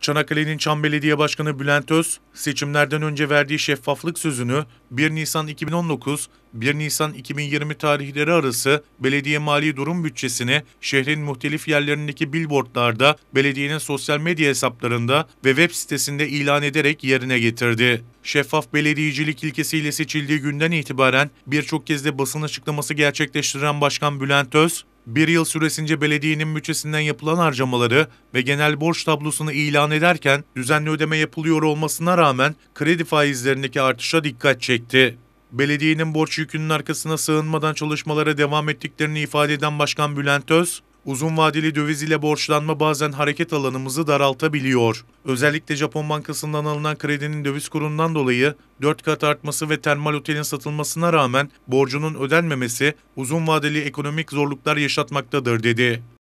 Çanakkale'nin Çam Belediye Başkanı Bülent Öz, seçimlerden önce verdiği şeffaflık sözünü 1 Nisan 2019, 1 Nisan 2020 tarihleri arası belediye mali durum bütçesini şehrin muhtelif yerlerindeki billboardlarda, belediyenin sosyal medya hesaplarında ve web sitesinde ilan ederek yerine getirdi. Şeffaf belediyecilik ilkesiyle seçildiği günden itibaren birçok kez de basın açıklaması gerçekleştiren Başkan Bülent Öz, bir yıl süresince belediyenin bütçesinden yapılan harcamaları ve genel borç tablosunu ilan ederken düzenli ödeme yapılıyor olmasına rağmen kredi faizlerindeki artışa dikkat çekti. Belediyenin borç yükünün arkasına sığınmadan çalışmalara devam ettiklerini ifade eden Başkan Bülent Öz, Uzun vadeli döviz ile borçlanma bazen hareket alanımızı daraltabiliyor. Özellikle Japon Bankası'ndan alınan kredinin döviz kurundan dolayı 4 kat artması ve termal otelin satılmasına rağmen borcunun ödenmemesi uzun vadeli ekonomik zorluklar yaşatmaktadır dedi.